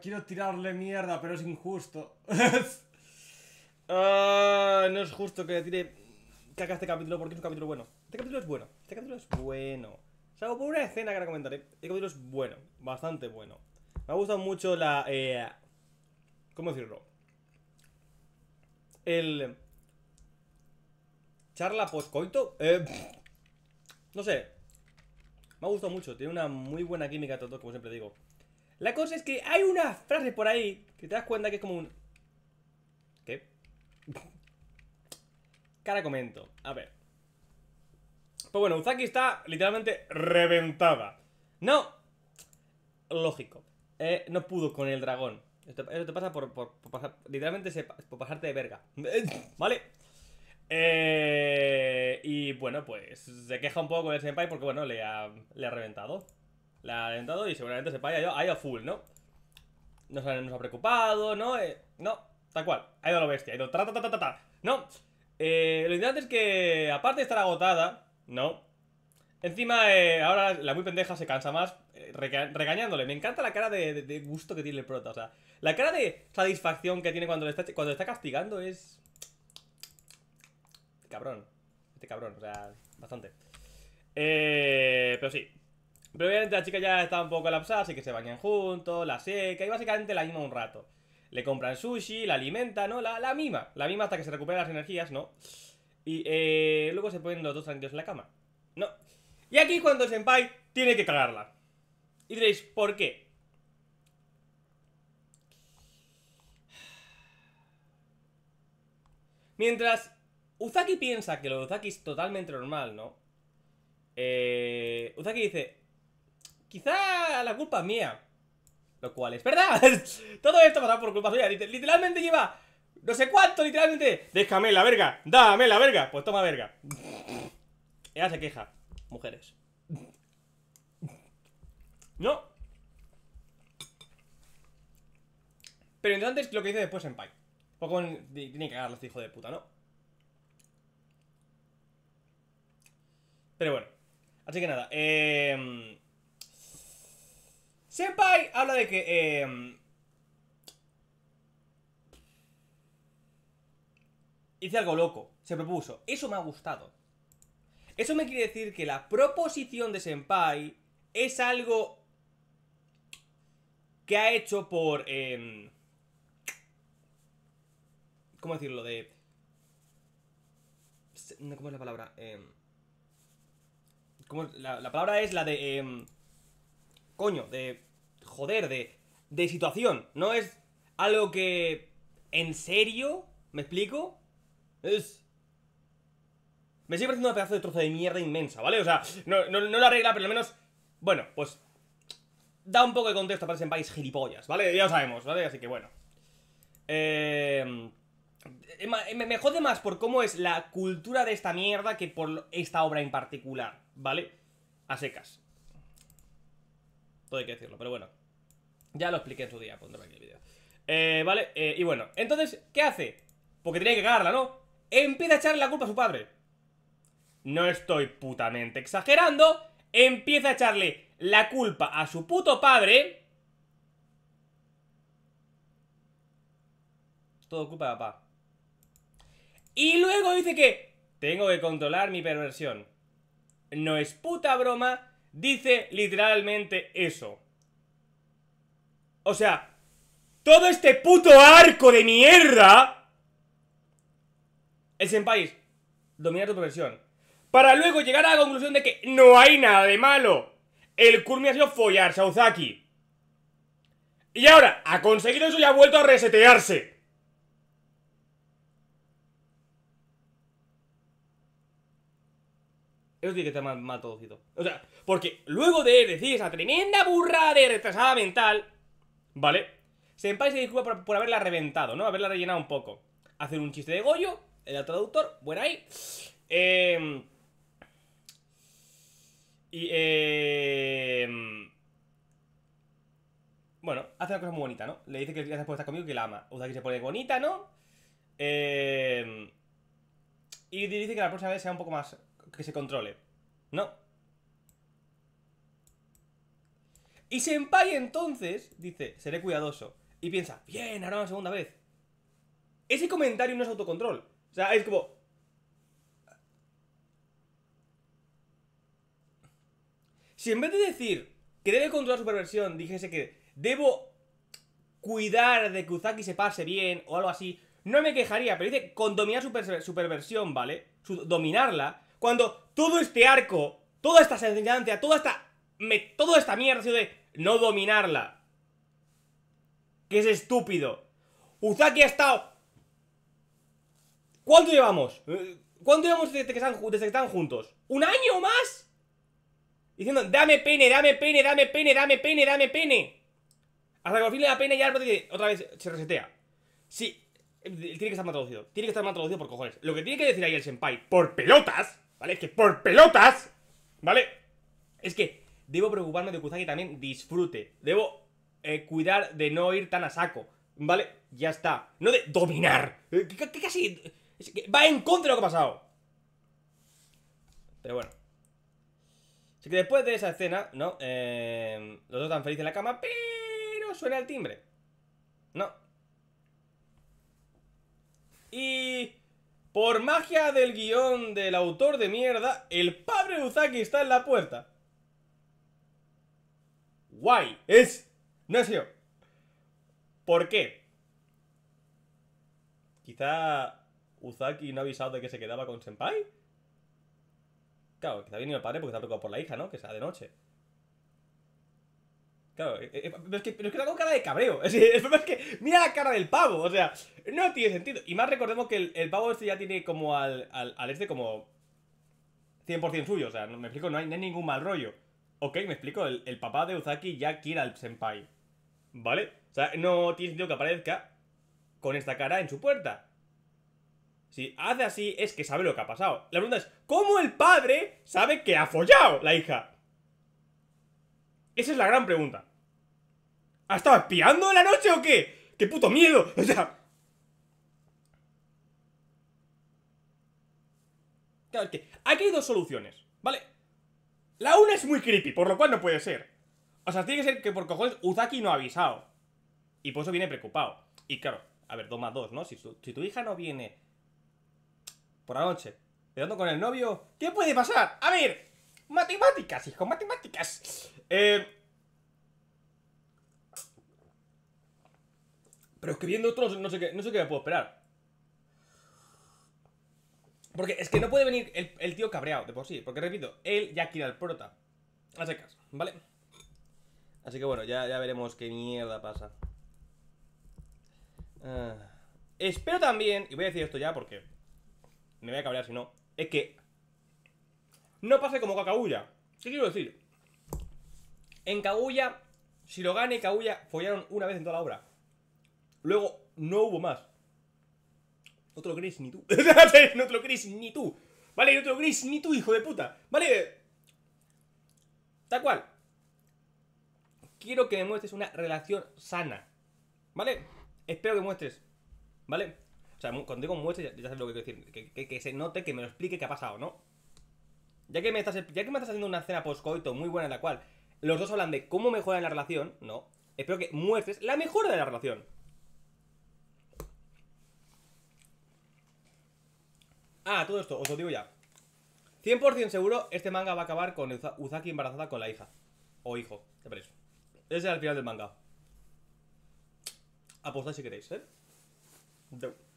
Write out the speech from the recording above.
quiero tirarle mierda, pero es injusto. Ah, no es justo que le tire caca este capítulo porque es un capítulo bueno. Este capítulo es bueno. Este capítulo es bueno. Salvo por una escena que ahora comentaré. Este capítulo es bueno. Bastante bueno. Me ha gustado mucho la... Eh, ¿Cómo decirlo? El... Charla postcoito. Eh, no sé. Me ha gustado mucho. Tiene una muy buena química, todo, como siempre digo. La cosa es que hay una frase por ahí que te das cuenta que es como un... ¿Qué? Cara comento. A ver. Pues bueno, Uzaki está literalmente reventada. No. Lógico. Eh, no pudo con el dragón. Esto, te pasa por, por, literalmente se, por pasarte de verga. ¿Vale? Eh, y bueno, pues se queja un poco con el senpai porque bueno, le ha, le ha reventado. La ha adentrado y seguramente se vaya yo ha ido full, ¿no? No ha, nos ha preocupado, ¿no? Eh, no, tal cual. Ha ido a la bestia, ha ido ta ta ta No, eh, lo interesante es que, aparte de estar agotada, ¿no? Encima, eh, ahora la muy pendeja se cansa más eh, regañándole. Me encanta la cara de, gusto que tiene el prota, o sea, la cara de satisfacción que tiene cuando le está, cuando está castigando es... Cabrón, este cabrón, o sea, bastante. Eh, pero sí, pero obviamente la chica ya está un poco colapsada, así que se bañan juntos, la seca y básicamente la anima un rato. Le compran sushi, la alimenta, ¿no? La, la mima, la mima hasta que se recuperan las energías, ¿no? Y eh, luego se ponen los dos tranquilos en la cama. No. Y aquí cuando el senpai tiene que cagarla. Y diréis, ¿por qué? Mientras Uzaki piensa que lo de Uzaki es totalmente normal, ¿no? Eh, Uzaki dice, Quizá la culpa es mía. Lo cual es verdad. Todo esto pasa por culpa suya. Literalmente lleva no sé cuánto, literalmente. Déjame la verga, dame la verga. Pues toma verga. Ella se queja. Mujeres. No. Pero entonces lo que dice después en Poco tiene que cagarlo este hijo de puta, ¿no? Pero bueno. Así que nada. Eh... Senpai habla de que... Eh, hice algo loco, se propuso. Eso me ha gustado. Eso me quiere decir que la proposición de Senpai es algo que ha hecho por... Eh, ¿Cómo decirlo? De... ¿Cómo es la palabra? Eh, La, palabra es la de... coño, de joder, de, de situación. No es algo que... ¿En serio? ¿Me explico? Es... Me sigue pareciendo un pedazo de trozo de mierda inmensa, ¿vale? O sea, no, no, la regla, pero al menos... Bueno, pues... Da un poco de contexto para ese país gilipollas, ¿vale? Ya lo sabemos, ¿vale? Así que bueno. Em, eh... eh me jode más por cómo es la cultura de esta mierda que por esta obra en particular, ¿vale? A secas. Todo hay que decirlo, pero bueno. Ya lo expliqué en su día, pondré aquí el video Eh, vale, eh, y bueno, entonces, ¿qué hace? Porque tenía que cagarla, ¿no? Empieza a echarle la culpa a su padre. No estoy putamente exagerando. Empieza a echarle la culpa a su puto padre. Todo culpa de papá. Y luego dice que tengo que controlar mi perversión. No es puta broma. Dice literalmente eso. O sea, todo este puto arco de mierda. El senpai es dominar tu profesión. Para luego llegar a la conclusión de que no hay nada de malo. El Kurmi ha sido follar, a Y ahora, ha conseguido eso y ha vuelto a resetearse. Eso tiene que estar mal, mal O sea, porque luego de decir esa tremenda burra de retrasada mental, ¿Vale? Senpai se disculpa por, haberla reventado, ¿no? Haberla rellenado un poco. Hacer un chiste de Goyo, el traductor, bueno ahí. Eh... Y, eh... Bueno, hace una cosa muy bonita, ¿no? Le dice que gracias por estar conmigo y que la ama. O sea, que se pone bonita, ¿no? Eh... Y dice que la próxima vez sea un poco más... Que se controle. ¿No? Y Senpai entonces dice, seré cuidadoso. Y piensa, bien, ahora una segunda vez. Ese comentario no es autocontrol. O sea, es como... Si en vez de decir que debe controlar su perversión, dijese que debo cuidar de que Uzaki se pase bien o algo así, no me quejaría, pero dice con dominar su, perversión, ¿vale? dominarla, cuando todo este arco, toda esta sentencia, toda esta me, Todo esta mierda de no dominarla. Que es estúpido. Uzaki ha estado... ¿Cuánto llevamos? Eh, ¿Cuánto llevamos desde que, están, juntos? ¿Un año más? Diciendo, dame pene, dame pene, dame pene, dame pene, dame pene. Hasta que al fin le da pene y otra vez se resetea. Sí, eh, tiene que estar mal traducido. Tiene que estar mal traducido por cojones. Lo que tiene que decir ahí el senpai, por pelotas, ¿vale? Es que por pelotas, ¿vale? Es que debo preocuparme de que Uzaki también disfrute. Debo eh, cuidar de no ir tan a saco, ¿vale? Ya está. No de dominar. Eh, que, casi... Va en contra de lo que ha pasado. Pero bueno. Así que después de esa escena, ¿no? Em, los dos están felices en la cama, pero suena el timbre. No. Y... Por magia del guión del autor de mierda, el padre Uzaki está en la puerta guay es necio. ¿Por qué? Quizá Uzaki no ha avisado de que se quedaba con Senpai. Claro, quizá ha el padre porque está preocupado por la hija, ¿no? Que sea de noche. Claro, eh, eh, es que, es que está con cara de cabreo. Es, es, que mira la cara del pavo. O sea, no tiene sentido. Y más recordemos que el, pavo este ya tiene como al, al, este como 100% suyo. O sea, no, me explico, no hay, no hay ningún mal rollo. Ok, me explico, el, papá de Uzaki ya quiere al senpai. ¿Vale? O sea, no tiene sentido que aparezca con esta cara en su puerta. Si hace así, es que sabe lo que ha pasado. La pregunta es, ¿cómo el padre sabe que ha follado la hija? Esa es la gran pregunta. ¿Ha estado espiando en la noche o qué? ¡Qué puto miedo! O sea... Claro, que aquí hay dos soluciones, ¿vale? La una es muy creepy, por lo cual no puede ser. O sea, tiene que ser que por cojones Uzaki no ha avisado. Y por eso viene preocupado. Y claro, a ver, dos más 2, ¿no? Si tu, hija no viene por la noche, quedando con el novio, ¿qué puede pasar? A ver, matemáticas, hijo, matemáticas. Eh... Pero es que otros, no sé qué, no sé qué me puedo esperar. Porque es que no puede venir el, tío cabreado de por sí. Porque repito, él ya quiere al prota. A secas, ¿vale? Así que bueno, ya, ya veremos qué mierda pasa. Ah, espero también, y voy a decir esto ya porque me voy a cabrear si no, es que no pase como Cacabulla. ¿Qué quiero decir? En Kaguya, lo y Kaguya follaron una vez en toda la obra. Luego no hubo más. No te ni tú. no te lo ni tú. ¿Vale? No te lo ni tú, hijo de puta. ¿Vale? Tal cual. Quiero que me muestres una relación sana. ¿Vale? Espero que muestres. ¿Vale? O sea, cuando digo muestres, ya, sabes lo que quiero decir. Que, se note, que me lo explique qué ha pasado, ¿no? Ya que me estás, ya que me estás haciendo una escena post-coito muy buena en la cual los dos hablan de cómo mejorar la relación, ¿no? Espero que muestres la mejora de la relación. Ah, todo esto, os lo digo ya. 100% seguro, este manga va a acabar con Uzaki embarazada con la hija. O hijo, de preso. Ese es el final del manga. Apostad si queréis, ¿eh?